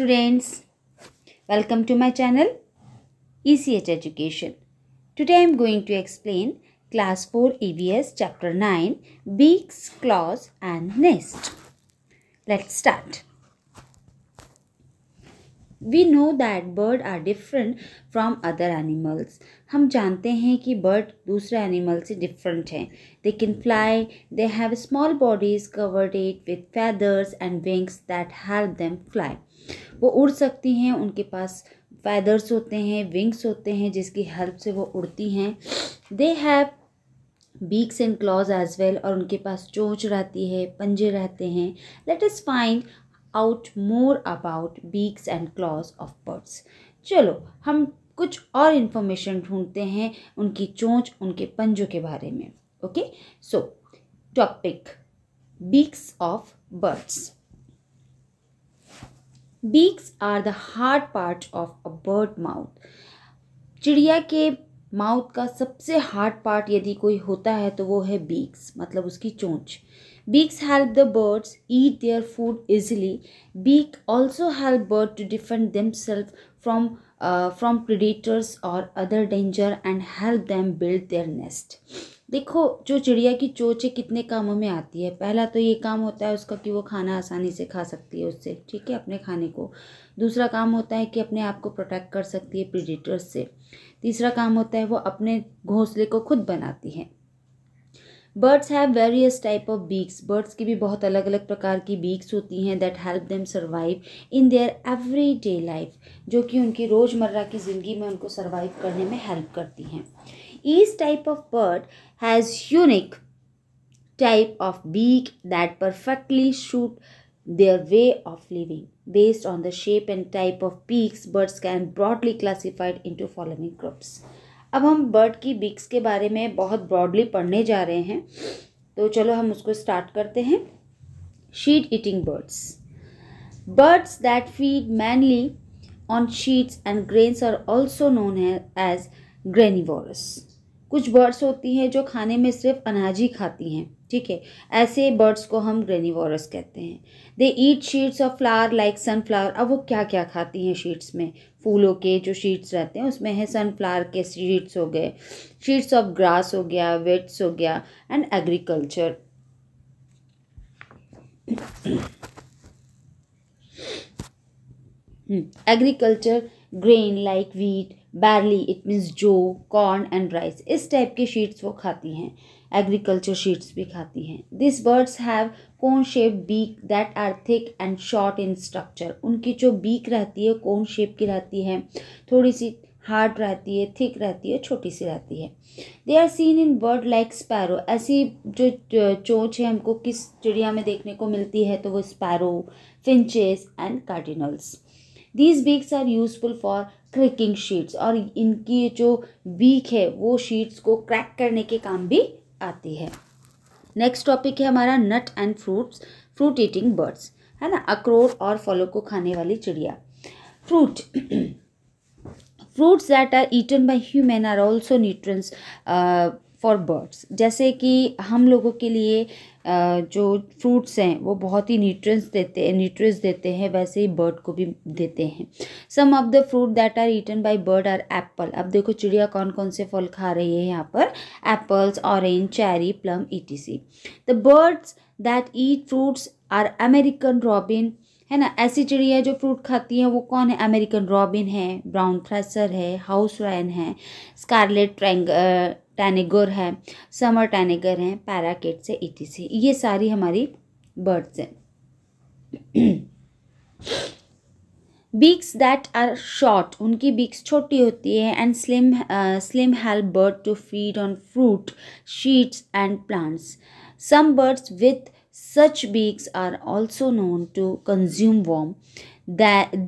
students, welcome to my channel ECH Education. Today I am going to explain class 4 EBS chapter 9 Beaks, Claws and Nest. Let's start. We know that bird are different from other animals हम जानते हैं कि bird दूसरे animal से different हैं they can fly they have small bodies covered with feathers and wings that help them fly वो उड़ सकती हैं उनके पास फैदर्स होते हैं विंग्स होते हैं जिसकी हेल्प से वो उड़ती हैं they have beaks and claws as well और उनके पास चोच रहती है पंजे रहते हैं let us find out more about beaks and claws of birds चलो हम कुछ और इन्फॉर्मेशन ढूंढते हैं उनकी चोंच उनके पंजों के बारे में okay so topic beaks of birds beaks are the hard part of a bird mouth चिड़िया के माउथ का सबसे हार्ड पार्ट यदि कोई होता है तो वो है बीक्स मतलब उसकी चोंच Beaks help the birds eat their food easily. Beak also help bird to defend themselves from uh, from predators or other danger and help them build their nest. देखो जो चिड़िया की चोच है कितने कामों में आती है पहला तो ये काम होता है उसका कि वो खाना आसानी से खा सकती है उससे ठीक है अपने खाने को दूसरा काम होता है कि अपने आप को प्रोटेक्ट कर सकती है प्रीडेटर्स से तीसरा काम होता है वो अपने घोंसले को खुद बनाती है birds have various type of beaks birds की भी बहुत अलग अलग प्रकार की बीक्स होती हैं that help them survive in their every day life जो कि उनकी रोज़मर्रा की ज़िंदगी में उनको सर्वाइव करने में हेल्प करती हैं each type of bird has unique type of beak that perfectly suit their way of living based on the shape and type of beaks birds can broadly classified into following groups अब हम bird की बिक्स के बारे में बहुत broadly पढ़ने जा रहे हैं तो चलो हम उसको स्टार्ट करते हैं seed eating birds birds that feed mainly on seeds and grains are also known as granivorous कुछ बर्ड्स होती हैं जो खाने में सिर्फ अनाज ही खाती हैं ठीक है ऐसे बर्ड्स को हम ग्रेनिवोरस कहते हैं they eat seeds of flower like sunflower अब वो क्या क्या खाती हैं शीट्स में फूलों के जो शीट्स रहते हैं उसमें है सनफ्लावर के शीट्स हो गए शीट्स ऑफ ग्रास हो गया वेट्स हो गया and agriculture agriculture grain like wheat barley it means जो कॉर्न एंड राइस इस टाइप के शीट्स वो खाती हैं एग्रीकल्चर शीट्स भी खाती हैं this birds have cone shape beak that are thick and short in structure उनकी जो बीक रहती है कोन शेप की रहती है थोड़ी सी हार्ड रहती है थिक रहती है छोटी सी रहती है they are seen in bird like sparrow ऐसी जो चोंच है हमको किस चिड़िया में देखने को मिलती है तो वो sparrow finches and cardinals these beaks are useful for cracking seeds और इनकी जो बीक है वो शीट्स को क्रैक करने के काम भी आती है नेक्स्ट टॉपिक है हमारा nut and fruits fruit eating birds है ना अखरोट और फलों को खाने वाली चिड़िया fruit fruits that are eaten by human are also nutrients for birds जैसे कि हम लोगों के लिए जो फ्रूट्स हैं वो बहुत ही न्यूट्रंस देते हैं न्यूट्रिएंट्स देते हैं वैसे ही बर्ड को भी देते हैं some of the fruit that are eaten by bird are apple अब देखो चिड़िया कौन कौन से फल खा रही है यहाँ पर apples orange cherry plum etc the birds that eat fruits are American robin है ना ऐसी चिड़िया जो फ्रूट खाती हैं वो कौन है अमेरिकन रॉबिन है ब्राउन थ्रेसर है हाउस रैन है स्कारलेट ट्रैंग टैनिगोर है समर टैनिगर हैं पैराकेट्स है इति से e ये सारी हमारी बर्ड्स हैं बीक्स दैट आर शॉर्ट उनकी बीक्स छोटी होती है and slim slim help bird to feed on fruit seeds and plants some birds with such beaks are also known to consume worm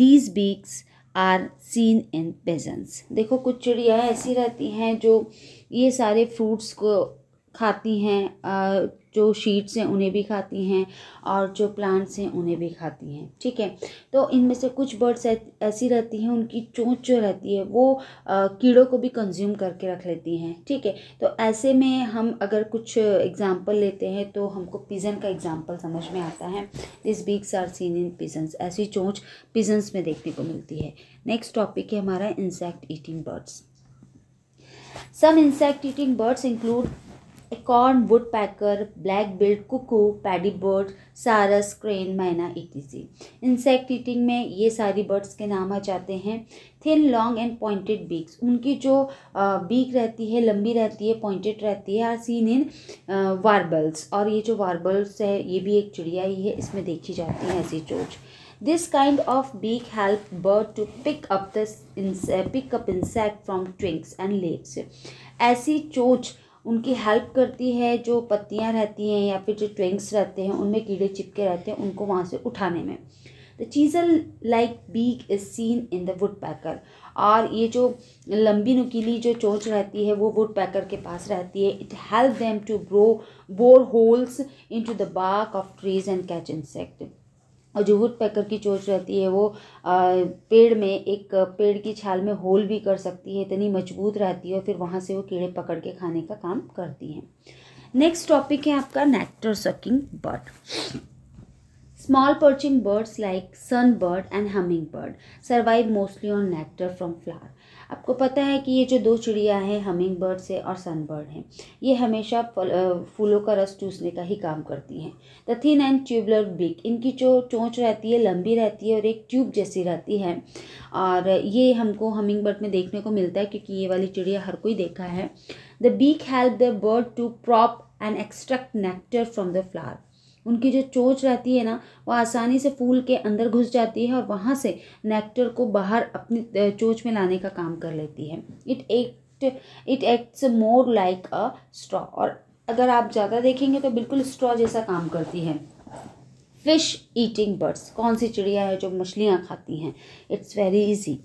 these beaks are seen in pigeons देखो कुछ चिड़ियाँ ऐसी रहती हैं जो ये सारे फ्रूट्स को खाती हैं जो शीट्स हैं उन्हें भी खाती हैं और जो प्लांट्स हैं उन्हें भी खाती हैं ठीक है तो इनमें से कुछ बर्ड्स ऐसी रहती हैं उनकी चोंच जो रहती है वो कीड़ों को भी कंज्यूम करके रख लेती हैं ठीक है तो ऐसे में हम अगर कुछ एग्जाम्पल लेते हैं तो हमको पिजन का एग्जाम्पल समझ में आता है this beaks are seen in pigeons ऐसी चोंच पिजन्स में देखने को मिलती है नेक्स्ट टॉपिक है हमारा insect eating birds some insect eating birds include woodpecker black billed cuckoo paddy bird sarus crane myna etc insect eating में ये सारी बर्ड्स के नाम आ जाते हैं thin long and pointed beaks उनकी जो बीक रहती है लंबी रहती है पॉइंटेड रहती है आर सीन इन वार्बल्स और ये जो वार्बल्स है ये भी एक चिड़िया ही है इसमें देखी जाती है ऐसी चोच this kind of beak help bird to pick up दिक pick up insect from twigs and leaves ऐसी चोच उनकी हेल्प करती है जो पत्तियाँ रहती हैं या फिर जो ट्विंग्स रहते हैं उनमें कीड़े चिपके रहते हैं उनको वहाँ से उठाने में the chisel like beak is seen in the woodpecker और ये जो लंबी नुकीली जो चोंच रहती है वो वुड पैकर के पास रहती है it help them to grow bore holes into the bark of trees and catch insect और जो वुड पैकर की चोंच रहती है वो पेड़ में एक पेड़ की छाल में होल भी कर सकती है इतनी मजबूत रहती है और फिर वहाँ से वो कीड़े पकड़ के खाने का काम करती हैं नेक्स्ट टॉपिक है आपका nectar sucking bird Small perching birds like sunbird and hummingbird survive mostly on nectar from flower. आपको पता है कि ये जो दो चिड़िया हैं हमिंग बर्ड से और सनबर्ड हैं ये हमेशा फूलों का रस चूसने का ही काम करती हैं द थिन एंड ट्यूबलर बिक इनकी जो चोंच रहती है लंबी रहती है और एक ट्यूब जैसी रहती है और ये हमको हमिंग बर्ड में देखने को मिलता है क्योंकि ये वाली चिड़िया हर कोई देखा है the beak help the bird to probe and extract nectar from the flower उनकी जो चोच रहती है ना वो आसानी से फूल के अंदर घुस जाती है और वहाँ से नेक्टर को बाहर अपनी चोच में लाने का काम कर लेती है it act it acts more like a straw और अगर आप ज़्यादा देखेंगे तो बिल्कुल स्ट्रॉ जैसा काम करती है फिश ईटिंग बर्ड्स कौन सी चिड़िया है जो मछलियाँ खाती हैं it's very easy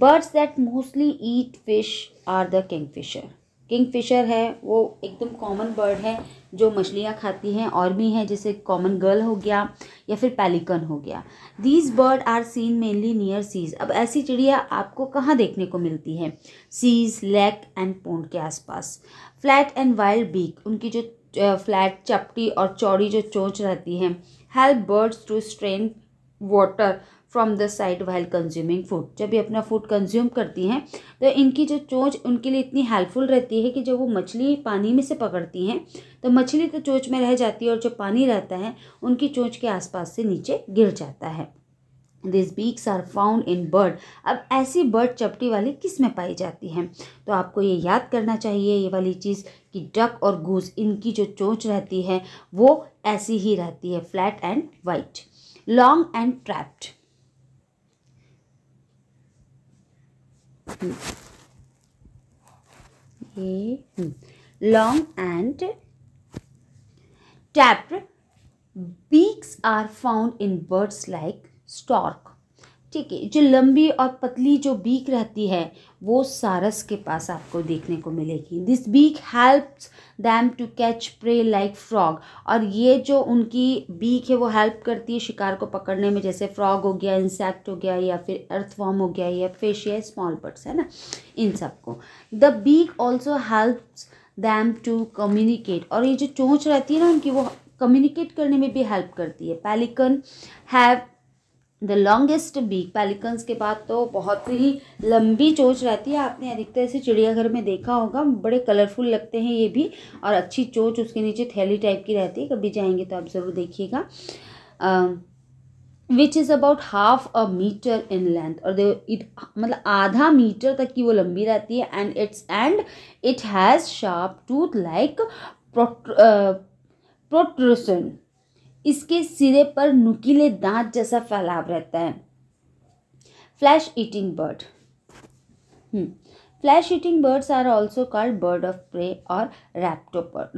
birds that mostly eat fish are the kingfisher kingfisher है वो एकदम कॉमन बर्ड है जो मछलियाँ खाती हैं और भी हैं जैसे कॉमन गर्ल हो गया या फिर पैलिकन हो गया these bird are seen mainly near seas अब ऐसी चिड़िया आपको कहाँ देखने को मिलती है सीज लेक एंड पोंड के आसपास फ्लैट एंड वाइल्ड बीक उनकी जो फ्लैट चपटी और चौड़ी जो चोंच रहती है help birds to strain water from the side while consuming food जब ये अपना फूड कंज्यूम करती हैं तो इनकी जो चोंच उनके लिए इतनी हेल्पफुल रहती है कि जब वो मछली पानी में से पकड़ती हैं तो मछली तो चोंच में रह जाती है और जो पानी रहता है उनकी चोंच के आसपास से नीचे गिर जाता है this beaks are found in bird अब ऐसी बर्ड चपटी वाली किस में पाई जाती हैं तो आपको ये याद करना चाहिए ये वाली चीज़ कि डक और गूज इनकी जो चोंच रहती है वो ऐसी ही रहती है flat and white long and trapped a hmm. hmm. long and tapped beaks are found in birds like stork ठीक है जो लंबी और पतली जो बीक रहती है वो सारस के पास आपको देखने को मिलेगी this beak helps them to catch prey like frog और ये जो उनकी बीक है वो हेल्प करती है शिकार को पकड़ने में जैसे फ्रॉग हो गया इंसेक्ट हो गया या फिर अर्थवॉर्म हो गया या फिश या स्मॉल बर्ड्स है ना इन सबको the beak also helps them to communicate और ये जो चोंच रहती है ना उनकी वो कम्युनिकेट करने में भी हेल्प करती है pelican have the longest beak pelicans के बाद तो बहुत ही लंबी चोच रहती है आपने अधिकतर इसे चिड़ियाघर में देखा होगा बड़े कलरफुल लगते हैं ये भी और अच्छी चोच उसके नीचे थैली टाइप की रहती है कभी जाएंगे तो आप ज़रूर देखिएगा which is about half a metre in length और इट मतलब आधा मीटर तक की वो लंबी रहती है and it's and it has sharp tooth like protrusion इसके सिरे पर नुकीले दांत जैसा फैलाव रहता है flesh eating bird flesh eating birds are also called bird of prey और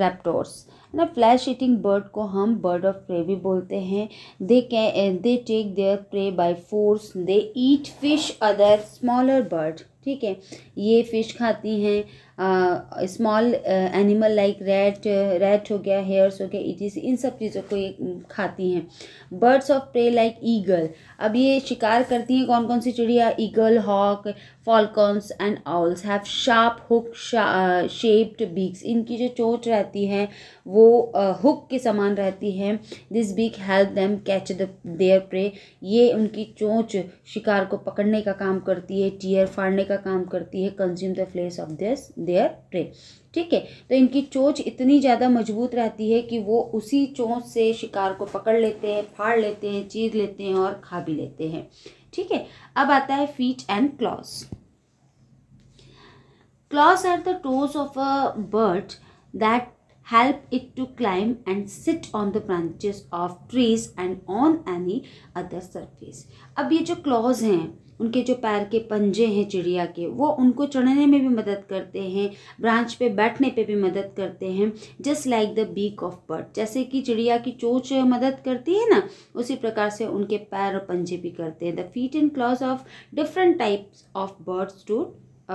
रैप्टोर्स ना फ्लैश ईटिंग बर्ड को हम बर्ड ऑफ प्रे भी बोलते हैं दे कै they take their prey by force they eat fish other smaller bird ठीक है ये फिश खाती हैं small animal like rat rat हो गया हेयर्स हो गया इटिस इन सब चीज़ों को ये खाती हैं birds of prey like eagle अब ये शिकार करती हैं कौन कौन सी चिड़िया eagle hawk falcons and owls have sharp hook shaped beaks इनकी जो चोट रहती है वो हुक के समान रहती हैं this beak help them catch the their prey ये उनकी चोंच शिकार को पकड़ने का काम करती है टीयर फाड़ने का काम करती है consume the flesh of this their prey ठीक है तो इनकी चोंच इतनी ज़्यादा मजबूत रहती है कि वो उसी चोंच से शिकार को पकड़ लेते हैं फाड़ लेते हैं चीर लेते हैं और खा भी लेते हैं ठीक है अब आता है feet and claws claws are the toes of a bird that help it to climb and sit on the branches of trees and on any other surface. अब ये जो claws हैं उनके जो पैर के पंजे हैं चिड़िया के वो उनको चढ़ने में भी मदद करते हैं ब्रांच पे बैठने पे भी मदद करते हैं just like the beak of bird जैसे कि चिड़िया की चोच मदद करती है ना उसी प्रकार से उनके पैर और पंजे भी करते हैं the feet and claws of different types of birds too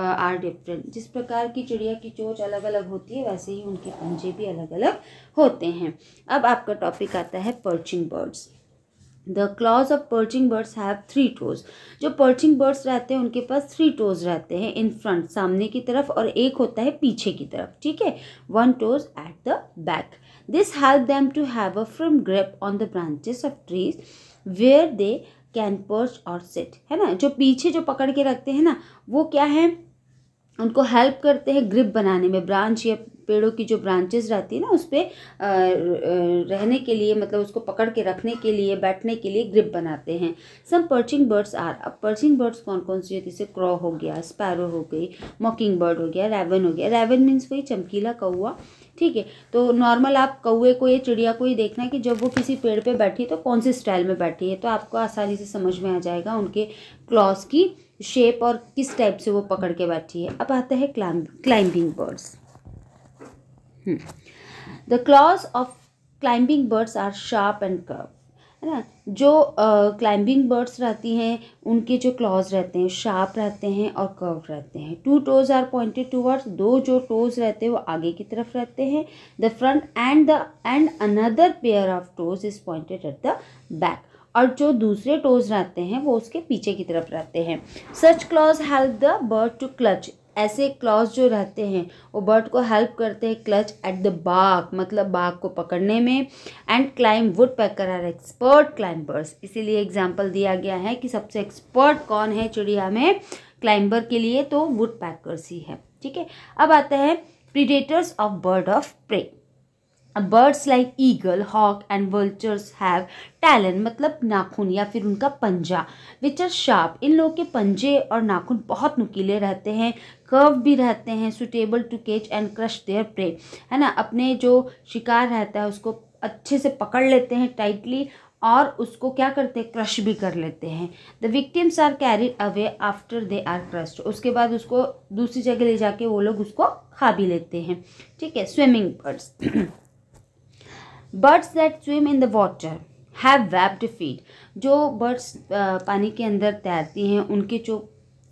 are different जिस प्रकार की चिड़िया की चोच अलग अलग होती है वैसे ही उनके पंजे भी अलग अलग होते हैं अब आपका टॉपिक आता है perching birds the claws of perching birds have three toes जो पर्चिंग बर्ड्स रहते हैं उनके पास थ्री टोज रहते हैं इन फ्रंट सामने की तरफ और एक होता है पीछे की तरफ ठीक है one toes at the back this help them to have a firm grip on the branches of trees where they can perch और सेट है ना जो पीछे जो पकड़ के रखते हैं ना वो क्या है उनको हेल्प करते हैं ग्रिप बनाने में ब्रांच या पेड़ों की जो ब्रांचेस रहती है ना उस पर रहने के लिए मतलब उसको पकड़ के रखने के लिए बैठने के लिए ग्रिप बनाते हैं सम पर्चिंग बर्ड्स आर अब पर्चिंग बर्ड्स कौन कौन सी होती है जैसे क्रॉ हो गया स्पैरो हो गई मॉकिंग बर्ड हो गया रेवन हो गया रेवन मीन्स कोई चमकीला कौआ ठीक है तो नॉर्मल आप कौए को या चिड़िया को ही देखना कि जब वो किसी पेड़ पे बैठी है तो कौन से स्टाइल में बैठी है तो आपको आसानी से समझ में आ जाएगा उनके क्लॉस की शेप और किस टाइप से वो पकड़ के बैठी है अब आता है climbing birds the claws of climbing birds are sharp and curve है ना जो क्लाइंबिंग बर्ड्स रहती हैं उनके जो क्लॉज रहते हैं शार्प रहते हैं और कर्व रहते हैं two toes are pointed towards दो जो टोज रहते हैं वो आगे की तरफ रहते हैं the front and the end another pair of toes is pointed at the back और जो दूसरे टोज रहते हैं वो उसके पीछे की तरफ रहते हैं such claws help the bird to clutch ऐसे क्लॉज जो रहते हैं वो बर्ड को हेल्प करते हैं क्लच एट द बाग मतलब बाग को पकड़ने में and climb woodpecker are expert climbers इसीलिए एग्जाम्पल दिया गया है कि सबसे एक्सपर्ट कौन है चिड़िया में क्लाइंबर के लिए तो वुड पैकर्स ही है ठीक है अब आता है predators of bird of prey birds like eagle hawk and vultures have talons मतलब नाखून या फिर उनका पंजा विच आर शार्प इन लोगों के पंजे और नाखून बहुत नुकीले रहते हैं कर्व भी रहते हैं suitable to catch and crush their prey है ना अपने जो शिकार रहता है उसको अच्छे से पकड़ लेते हैं टाइटली और उसको क्या करते हैं क्रश भी कर लेते हैं the victims are carry away after they are crushed उसके बाद उसको दूसरी जगह ले जाके वो लोग उसको खा भी लेते हैं ठीक है swimming birds birds that swim in the water have webbed feet जो बर्ड्स पानी के अंदर तैरती हैं उनके जो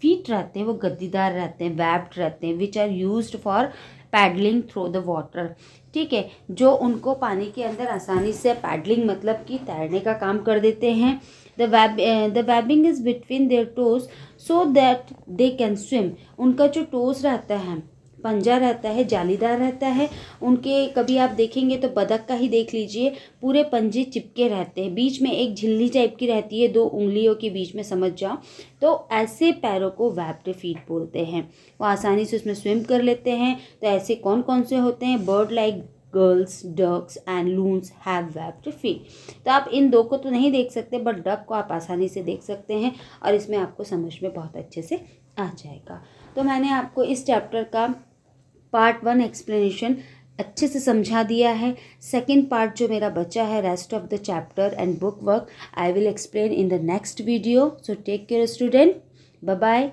फीट रहते हैं वो गद्दीदार रहते हैं वेब्ड रहते हैं which are use for paddling through the water ठीक है जो उनको पानी के अंदर आसानी से पैडलिंग मतलब कि तैरने का काम कर देते हैं the web the webbing is between their toes so that they can swim उनका जो टोज रहता है पंजा रहता है जालीदार रहता है उनके कभी आप देखेंगे तो बदक का ही देख लीजिए पूरे पंजे चिपके रहते हैं बीच में एक झिल्ली टाइप की रहती है दो उंगलियों के बीच में समझ जाओ तो ऐसे पैरों को वैप्ड फीट बोलते हैं वो आसानी से उसमें स्विम कर लेते हैं तो ऐसे कौन कौन से होते हैं bird like gulls ducks and loons have webbed feet तो आप इन दो को तो नहीं देख सकते बट डक को आप आसानी से देख सकते हैं और इसमें आपको समझ में बहुत अच्छे से आ जाएगा तो मैंने आपको इस चैप्टर का पार्ट वन एक्सप्लेनेशन अच्छे से समझा दिया है सेकेंड पार्ट जो मेरा बचा है rest of the chapter and book work I will explain in the next video so take care student bye bye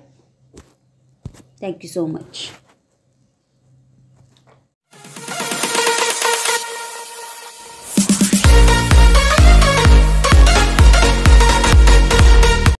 thank you so much